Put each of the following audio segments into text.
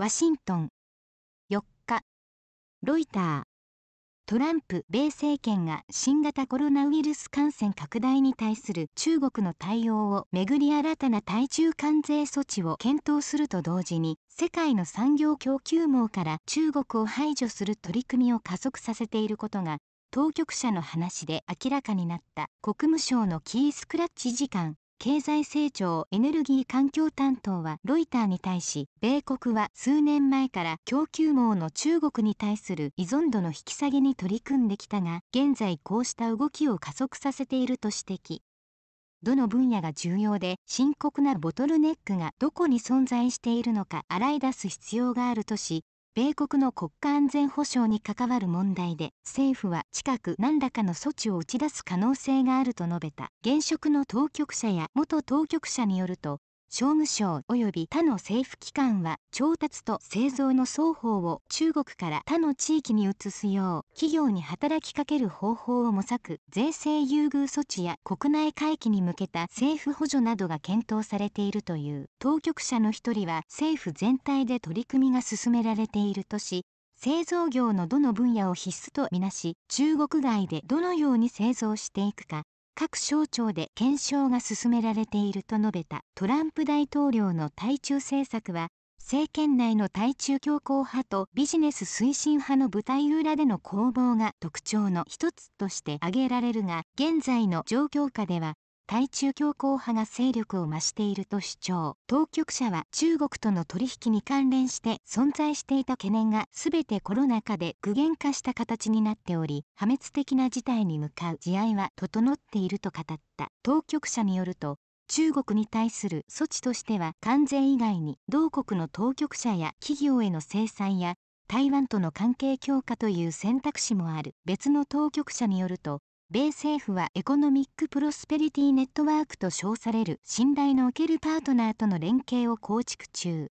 ワシントン4日ロイタートランプ米政権が新型コロナウイルス感染拡大に対する中国の対応をめぐり新たな対中関税措置を検討すると同時に世界の産業供給網から中国を排除する取り組みを加速させていることが当局者の話で明らかになった国務省のキースクラッチ時間。経済成長エネルギー環境担当はロイターに対し米国は数年前から供給網の中国に対する依存度の引き下げに取り組んできたが現在こうした動きを加速させていると指摘どの分野が重要で深刻なボトルネックがどこに存在しているのか洗い出す必要があるとし米国の国家安全保障に関わる問題で政府は近く何らかの措置を打ち出す可能性があると述べた現職の当局者や元当局者によると商務省及び他の政府機関は調達と製造の双方を中国から他の地域に移すよう企業に働きかける方法を模索税制優遇措置や国内回帰に向けた政府補助などが検討されているという当局者の一人は政府全体で取り組みが進められているとし製造業のどの分野を必須とみなし中国外でどのように製造していくか各省庁で検証が進められていると述べたトランプ大統領の対中政策は政権内の対中強硬派とビジネス推進派の舞台裏での攻防が特徴の一つとして挙げられるが現在の状況下では対中強硬派が勢力を増していると主張当局者は中国との取引に関連して存在していた懸念が全てコロナ禍で具現化した形になっており破滅的な事態に向かう慈愛は整っていると語った当局者によると中国に対する措置としては関税以外に同国の当局者や企業への制裁や台湾との関係強化という選択肢もある別の当局者によると米政府はエコノミック・プロスペリティ・ネットワークと称される信頼のおけるパートナーとの連携を構築中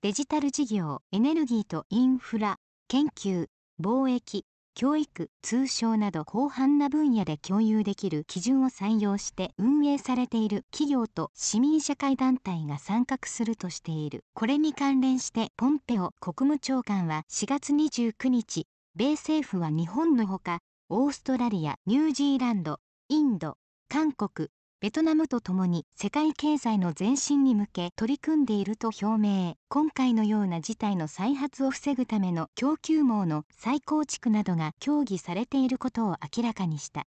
デジタル事業エネルギーとインフラ研究貿易教育通商など広範な分野で共有できる基準を採用して運営されている企業と市民社会団体が参画するとしているこれに関連してポンペオ国務長官は4月29日米政府は日本のほかオーストラリアニュージーランドインド韓国ベトナムとともに世界経済の前進に向け取り組んでいると表明今回のような事態の再発を防ぐための供給網の再構築などが協議されていることを明らかにした